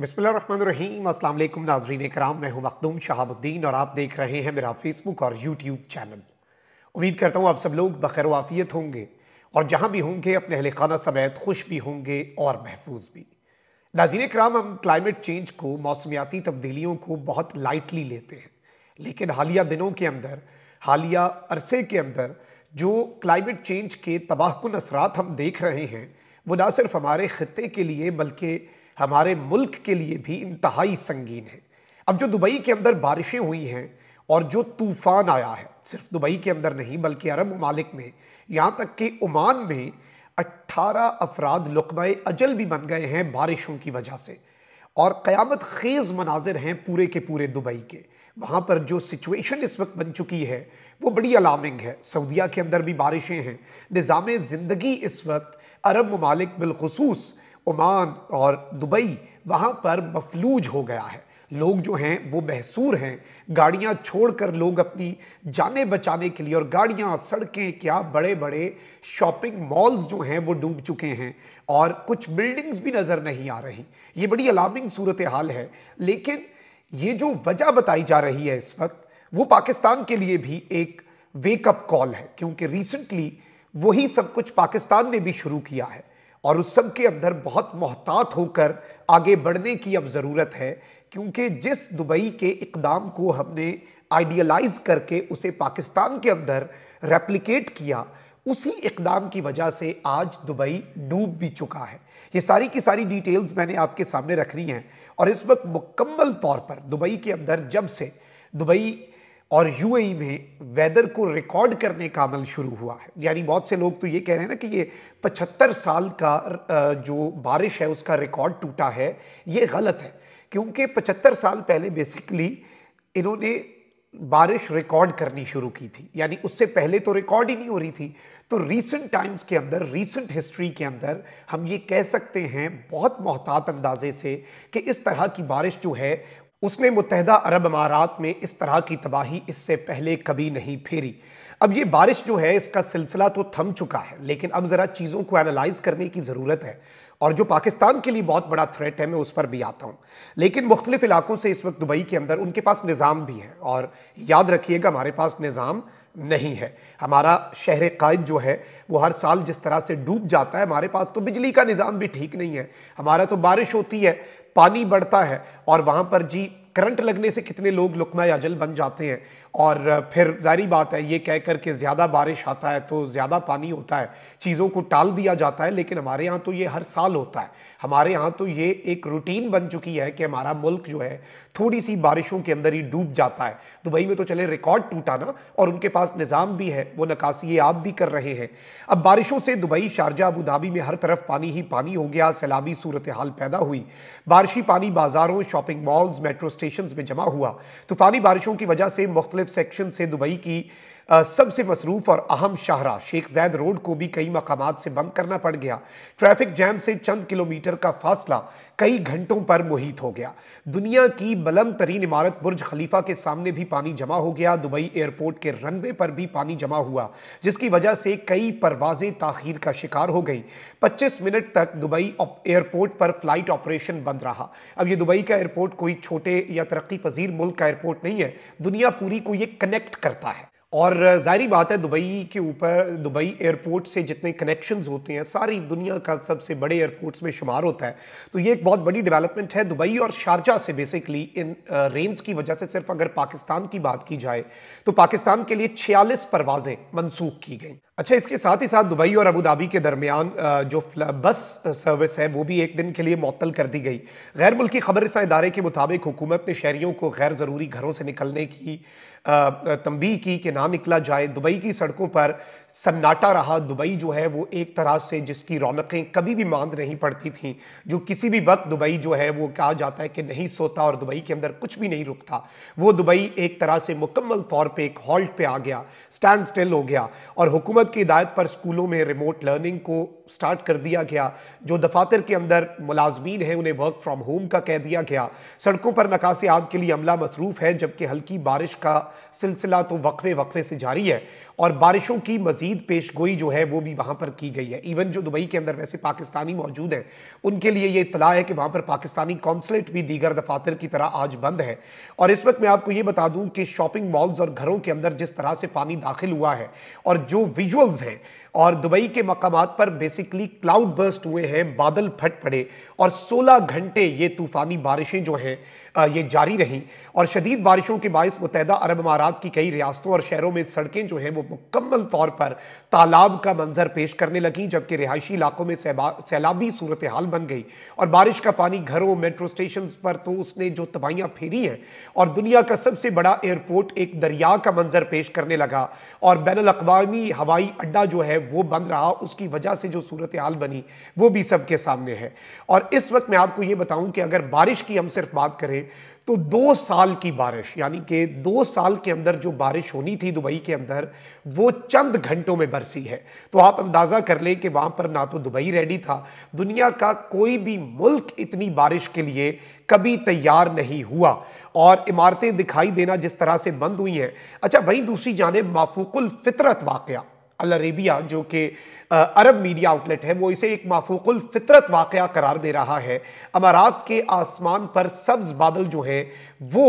बसमीम अल्लाम नाजरीन कराम मैं हूँ मखदूम शहाबुद्दीन और आप देख रहे हैं मेरा फेसबुक और यूट्यूब चैनल उम्मीद करता हूँ आप सब लोग बखैर वाफियत होंगे और जहाँ भी होंगे अपने अहल खाना समेत खुश भी होंगे और महफूज भी नाजीन कराम हम क्लाइमेट चेंज को मौसमियाती तब्दीलियों को बहुत लाइटली लेते हैं लेकिन हालिया दिनों के अंदर हालिया अरसे के अंदर जो क्लाइमेट चेंज के तबाहकुन असरात हम देख रहे हैं वो ना सिर्फ हमारे ख़त्े के लिए बल्कि हमारे मुल्क के लिए भी इंतहाई संगीन है अब जो दुबई के अंदर बारिशें हुई हैं और जो तूफ़ान आया है सिर्फ दुबई के अंदर नहीं बल्कि अरब ममालिक में यहाँ तक कि ओमान में 18 अफराद लकमाए अजल भी बन गए हैं बारिशों की वजह से और क़्यामत खेज़ मनाजिर हैं पूरे के पूरे दुबई के वहाँ पर जो सिचुएशन इस वक्त बन चुकी है वो बड़ी अलार्मिंग है सऊदिया के अंदर भी बारिशें हैं निज़ाम ज़िंदगी इस वक्त अरब ममालिक बिलखसूस ओमान और दुबई वहाँ पर मफलूज हो गया है लोग जो हैं वो महसूर हैं गाड़ियाँ छोड़कर लोग अपनी जानें बचाने के लिए और गाड़ियाँ सड़कें क्या बड़े बड़े शॉपिंग मॉल्स जो हैं वो डूब चुके हैं और कुछ बिल्डिंग्स भी नज़र नहीं आ रही ये बड़ी अलार्मिंग सूरत हाल है लेकिन ये जो वजह बताई जा रही है इस वक्त वो पाकिस्तान के लिए भी एक वेकअप कॉल है क्योंकि रिसेंटली वही सब कुछ पाकिस्तान ने भी शुरू किया है और उस सब के अंदर बहुत मोहतात होकर आगे बढ़ने की अब ज़रूरत है क्योंकि जिस दुबई के इकदाम को हमने आइडियलाइज करके उसे पाकिस्तान के अंदर रेप्लिकेट किया उसी इकदाम की वजह से आज दुबई डूब भी चुका है ये सारी की सारी डिटेल्स मैंने आपके सामने रखनी हैं और इस वक्त मुकम्मल तौर पर दुबई के अंदर जब से दुबई और यूएई e में वेदर को रिकॉर्ड करने का अमल शुरू हुआ है यानी बहुत से लोग तो ये कह रहे हैं ना कि ये 75 साल का जो बारिश है उसका रिकॉर्ड टूटा है ये गलत है क्योंकि 75 साल पहले बेसिकली इन्होंने बारिश रिकॉर्ड करनी शुरू की थी यानी उससे पहले तो रिकॉर्ड ही नहीं हो रही थी तो रीसेंट टाइम्स के अंदर रीसेंट हिस्ट्री के अंदर हम ये कह सकते हैं बहुत मोहतात अंदाजे से कि इस तरह की बारिश जो है उसने मुतहदा अरब अमारात में इस तरह की तबाही इससे पहले कभी नहीं फेरी अब ये बारिश जो है इसका सिलसिला तो थम चुका है लेकिन अब ज़रा चीज़ों को एनालाइज करने की ज़रूरत है और जो पाकिस्तान के लिए बहुत बड़ा थ्रेट है मैं उस पर भी आता हूँ लेकिन मुख्तलिफ इलाकों से इस वक्त दुबई के अंदर उनके पास निज़ाम भी है और याद रखिएगा हमारे पास निज़ाम नहीं है हमारा शहर कायद जो है वो हर साल जिस तरह से डूब जाता है हमारे पास तो बिजली का निज़ाम भी ठीक नहीं है हमारा तो बारिश होती है पानी बढ़ता है और वहाँ पर जी करंट लगने से कितने लोग लुकमा याजल बन जाते हैं और फिर जारी बात है ये कह कर के ज़्यादा बारिश आता है तो ज़्यादा पानी होता है चीज़ों को टाल दिया जाता है लेकिन हमारे यहाँ तो ये हर साल होता है हमारे यहाँ तो ये एक रूटीन बन चुकी है कि हमारा मुल्क जो है थोड़ी सी बारिशों के अंदर ही डूब जाता है दुबई में तो चले रिकॉर्ड टूटा ना और उनके पास निज़ाम भी है वो नकासी आप भी कर रहे हैं अब बारिशों से दुबई शारजा अबू धाबी में हर तरफ पानी ही पानी हो गया सैलाबी सूरत हाल पैदा हुई बारिशी पानी बाज़ारों शॉपिंग मॉल्स मेट्रो स्टेशन में जमा हुआ तूफानी बारिशों की वजह से मुख्तलिफ सेक्शन से दुबई की सबसे मसरूफ़ और अहम शाहरा शेख जैद रोड को भी कई मकाम से बंद करना पड़ गया ट्रैफिक जैम से चंद किलोमीटर का फासला कई घंटों पर मुहित हो गया दुनिया की बुलंद तरीन इमारत बुर्ज खलीफा के सामने भी पानी जमा हो गया दुबई एयरपोर्ट के रनवे पर भी पानी जमा हुआ जिसकी वजह से कई परवाजें ताखिर का शिकार हो गई पच्चीस मिनट तक दुबई एयरपोर्ट पर फ्लाइट ऑपरेशन बंद रहा अब ये दुबई का एयरपोर्ट कोई छोटे या तरक्की पजीर मुल्क का एयरपोर्ट नहीं है दुनिया पूरी को ये कनेक्ट करता है और ज़ाहरी बात है दुबई के ऊपर दुबई एयरपोर्ट से जितने कनेक्शंस होते हैं सारी दुनिया का सबसे बड़े एयरपोर्ट्स में शुमार होता है तो ये एक बहुत बड़ी डेवलपमेंट है दुबई और शारजा से बेसिकली इन रेंज की वजह से सिर्फ अगर पाकिस्तान की बात की जाए तो पाकिस्तान के लिए छियालीस परवाजें मनसूख की गई अच्छा इसके साथ ही साथ दुबई और धाबी के दरमियान जो बस सर्विस है वो भी एक दिन के लिए मअतल कर दी गई गैर मुल्की खबर इदारे के मुताबिक हुकूमत ने शहरीों को गैर ज़रूरी घरों से निकलने की तंबी की कि ना निकला जाए दुबई की सड़कों पर सन्नाटा रहा दुबई जो है वो एक तरह से जिसकी रौनकें कभी भी मांद नहीं पड़ती थीं जो किसी भी वक्त दुबई जो है वो कहा जाता है कि नहीं सोता और दुबई के अंदर कुछ भी नहीं रुकता वो दुबई एक तरह से मुकम्मल तौर पे एक हॉल्ट पे आ गया स्टैंड स्टिल हो गया और हुकूमत की हिदायत पर स्कूलों में रिमोट लर्निंग को स्टार्ट कर दिया गया जो दफातर के अंदर मुलाजमीन हैं उन्हें वर्क फ्राम होम का कह दिया गया सड़कों पर नकासी आम के लिए अमला मसरूफ़ है जबकि हल्की बारिश का सिलसिला तो वक्फे वक्फे से जारी है और बारिशों की मजीद पेश गोई जो है वो भी वहाँ पर की गई है इवन जो दुबई के अंदर वैसे पाकिस्तानी मौजूद हैं उनके लिए ये इतला है कि वहाँ पर पाकिस्तानी कौंसलेट भी दीगर दफातर की तरह आज बंद है और इस वक्त मैं आपको ये बता दूँ कि शॉपिंग मॉल्स और घरों के अंदर जिस तरह से पानी दाखिल हुआ है और जो विजुअल्स हैं और दुबई के मकाम पर बेसिकली क्लाउड बर्स्ट हुए हैं बादल फट पड़े और 16 घंटे ये तूफ़ानी बारिशें जो हैं ये जारी रहीं और शदीद बारिशों के बायस मुतहदा अरब अमारात की कई रियासतों और शहरों में सड़कें जो हैं वो मुकम्मल तौर पर पर तालाब का मंजर पेश करने लगी जबकि रिहायशी इलाकों में सैलाबी सूरत हाल बन गई और बारिश का पानी घरों मेट्रो स्टेशन पर तो उसने जो तबाहियां फेरी हैं और दुनिया का सबसे बड़ा एयरपोर्ट एक दरिया का मंजर पेश करने लगा और बैन अवी हवाई अड्डा जो है वो बंद रहा उसकी वजह से जो सूरत हाल बनी वो भी सबके सामने है और इस वक्त मैं आपको ये बताऊं कि अगर बारिश की हम सिर्फ बात करें तो दो साल की बारिश यानी कि दो साल के अंदर जो बारिश होनी थी दुबई के अंदर वो चंद घंटे घंटों में बरसी है तो आप अंदाज़ा कर लें कि वहां पर ना तो दुबई रेडी था दुनिया का कोई भी मुल्क इतनी बारिश के लिए कभी तैयार नहीं हुआ और इमारतें दिखाई देना जिस तरह से बंद हुई हैं अच्छा वहीं दूसरी जानब माफूकुल फितरत वाक़ अल अरेबिया जो कि अरब मीडिया आउटलेट है वो इसे एक माफूकुल फितरत वाक़ करार दे रहा है अमारात के आसमान पर सब्ज़ बादल जो हैं वो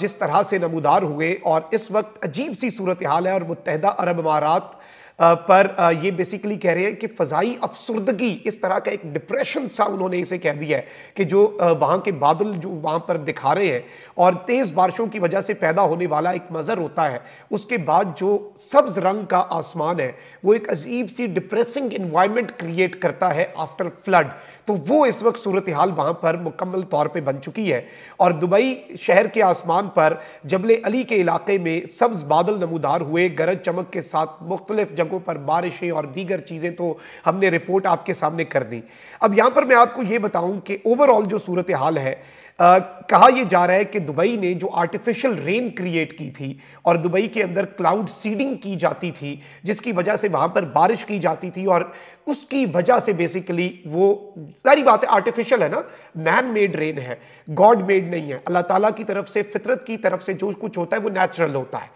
जिस तरह से नमूदार हुए और इस वक्त अजीब सी सूरत हाल है और मुतहदा अरब अमारात पर ये बेसिकली कह रहे हैं कि फ़जाई अफसरदगी इस तरह का एक डिप्रेशन सा उन्होंने इसे कह दिया है कि जो वहां के बादल जो वहां पर दिखा रहे हैं और तेज़ बारिशों की वजह से पैदा होने वाला एक मज़र होता है उसके बाद जो सब्ज़ रंग का आसमान है वो एक अजीब सी डिप्रेसिंग इन्वायरमेंट क्रिएट करता है आफ्टर फ्लड तो वो इस वक्त सूरत हाल वहाँ पर मुकम्मल तौर पर बन चुकी है और दुबई शहर के आसमान पर जबले अली के इलाके में सब्ज़ बादल नमूदार हुए गरज चमक के साथ मुख्तलिफ जगहों पर बारिशें और दीगर चीज़ें तो हमने रिपोर्ट आपके सामने कर दी अब यहाँ पर मैं आपको ये बताऊँ कि ओवरऑल जो सूरत हाल है आ, कहा यह जा रहा है कि दुबई ने जो आर्टिफिशियल रेन क्रिएट की थी और दुबई के अंदर क्लाउड सीडिंग की जाती थी जिसकी वजह से वहां पर बारिश की जाती थी और उसकी वजह से बेसिकली वो सारी बात है आर्टिफिशियल है ना मैन मेड रेन है गॉड मेड नहीं है अल्लाह ताला की तरफ से फितरत की तरफ से जो कुछ होता है वो नेचुरल होता है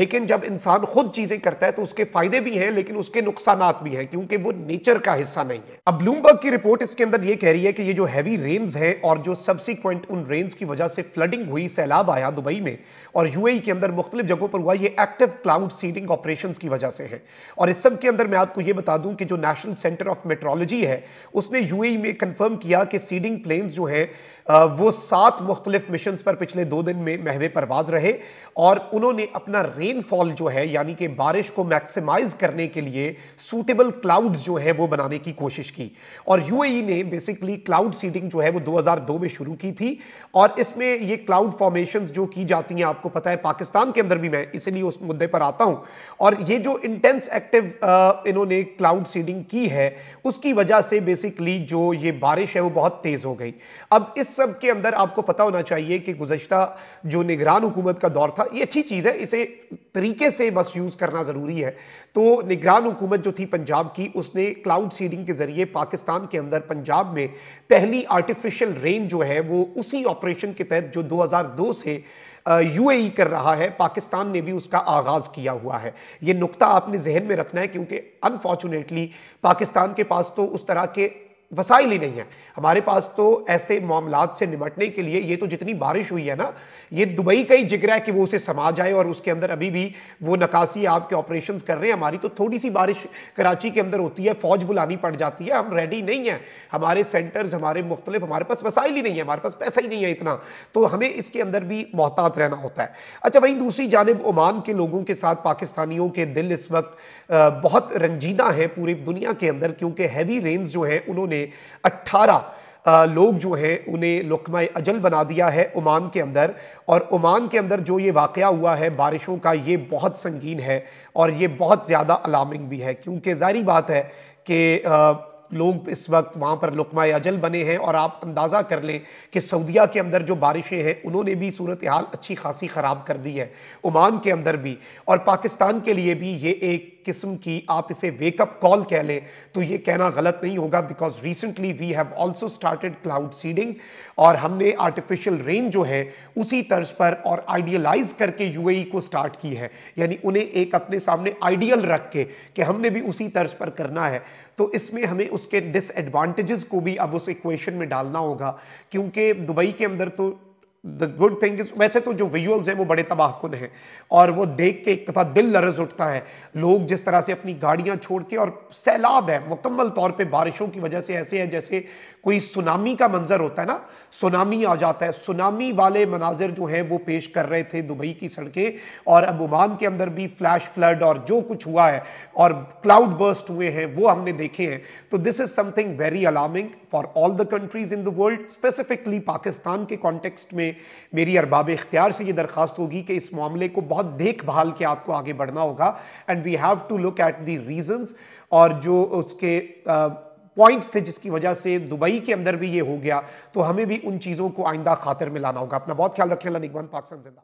लेकिन जब इंसान खुद चीज़ें करता है तो उसके फ़ायदे भी नहीं है लेकिन उसके नुकसान भी हैं क्योंकि वो नेचर का हिस्सा नहीं है अब ब्लूमबर्ग की रिपोर्ट इसके अंदर ये कह रही है कि ये जो हैवी रेन्स हैं और जो सब्सिक्वेंट उन रेन्स की वजह से फ्लडिंग हुई सैलाब आया दुबई में और यूएई e के अंदर मुख्तलिफ जगहों पर हुआ ये एक्टिव क्लाउड सीडिंग ऑपरेशन की वजह से है और इस सब के अंदर मैं आपको ये बता दूं कि जो नेशनल सेंटर ऑफ मेट्रोलॉजी है उसने यू e में कन्फर्म किया कि सीडिंग प्लेन्स जो है वो सात मुख्तलिफ मिशन पर पिछले दो दिन में महवे परवाज रहे और उन्होंने अपना रेनफॉल जो है यानी कि बारिश को मैक्सिमाइज कर करने के लिए सूटेबल क्लाउड्स जो है वो बनाने की कोशिश की और यूएई e ने बेसिकली क्लाउड सीडिंग जो है वो 2002 में शुरू की थी और इसमें ये क्लाउड फॉर्मेशन जो की जाती हैं आपको पता है पाकिस्तान के अंदर भी मैं इसलिए उस मुद्दे पर आता हूँ और ये जो इंटेंस एक्टिव इन्होंने क्लाउड सीडिंग की है उसकी वजह से बेसिकली जो ये बारिश है वो बहुत तेज हो गई अब इस सब के अंदर आपको पता होना चाहिए कि गुजशत जो निगरान हुकूमत का दौर था ये अच्छी चीज़ है इसे तरीके से बस यूज़ करना ज़रूरी है तो निगरान हुकूमत जो थी पंजाब की उसने क्लाउड सीडिंग के ज़रिए पाकिस्तान के अंदर पंजाब में पहली आर्टिफिशियल रेन जो है वो उसी ऑपरेशन के तहत जो 2002 से यूएई e कर रहा है पाकिस्तान ने भी उसका आगाज़ किया हुआ है ये नुक्ता आपने जहन में रखना है क्योंकि अनफॉर्चुनेटली पाकिस्तान के पास तो उस तरह के वसाइल ही नहीं है हमारे पास तो ऐसे मामला से निपटने के लिए ये तो जितनी बारिश हुई है ना ये दुबई का ही जिक्र है कि वो उसे समा जाए और उसके अंदर अभी भी वो नकासी आपके ऑपरेशन कर रहे हैं हमारी तो थोड़ी सी बारिश कराची के अंदर होती है फौज बुलानी पड़ जाती है हम रेडी नहीं है हमारे सेंटर्स हमारे मुख्तलिफ हमारे पास वसाइल ही नहीं है हमारे पास पैसा ही नहीं है इतना तो हमें इसके अंदर भी मोहतात रहना होता है अच्छा वहीं दूसरी जानब ओमान के लोगों के साथ पाकिस्तानियों के दिल इस वक्त बहुत रंजीदा हैं पूरी दुनिया के अंदर क्योंकि हैवी रेंज जो है उन्होंने में अट्ठारह लोग जो हैं उन्हें लुकमा अजल बना दिया है ओमान के अंदर और ओमान के अंदर जो ये वाक़ हुआ है बारिशों का ये बहुत संगीन है और ये बहुत ज़्यादा अलार्मिंग भी है क्योंकि ज़ाहरी बात है कि लोग इस वक्त वहाँ पर लुकमा अजल बने हैं और आप अंदाज़ा कर लें कि सऊदिया के अंदर जो बारिशें हैं उन्होंने भी सूरत हाल अच्छी खासी ख़राब कर दी है ओमान के अंदर भी और पाकिस्तान के लिए भी ये एक किस्म की आप इसे वेकअप कॉल कह लें तो ये कहना गलत नहीं होगा because recently we have also started cloud seeding और हमने आर्टिफिशियल रेन जो है उसी तर्ज पर और आइडियलाइज करके यू e को स्टार्ट की है यानी उन्हें एक अपने सामने आइडियल रख के कि हमने भी उसी तर्ज पर करना है तो इसमें हमें उसके डिसएडवांटेजेस को भी अब उस इक्वेशन में डालना होगा क्योंकि दुबई के अंदर तो द गुड थिंग वैसे तो जो विजुअल्स हैं वो बड़े तबाहकुन हैं और वो देख के एक दफ़ा दिल लरज उठता है लोग जिस तरह से अपनी गाड़ियाँ छोड़ के और सैलाब है मुकम्मल तौर पे बारिशों की वजह से ऐसे है जैसे कोई सुनामी का मंजर होता है ना सुनामी आ जाता है सुनामी वाले मनाजिर जो हैं वो पेश कर रहे थे दुबई की सड़कें और अब ओमान के अंदर भी फ्लैश फ्लड और जो कुछ हुआ है और क्लाउड बर्स्ट हुए हैं वो हमने देखे हैं तो this is something very alarming for all the countries in the world specifically Pakistan के कॉन्टेक्स्ट में मेरी अरबाब इख्तियार से ये दरख्वास्त होगी कि इस मामले को बहुत देखभाल के आपको आगे बढ़ना होगा and we have to look at the reasons और जो उसके आ, पॉइंट्स थे जिसकी वजह से दुबई के अंदर भी ये हो गया तो हमें भी उन चीज़ों को आइंदा खातर में लाना होगा अपना बहुत ख्याल रखें अल्लाह पाकिस्तान जिंदा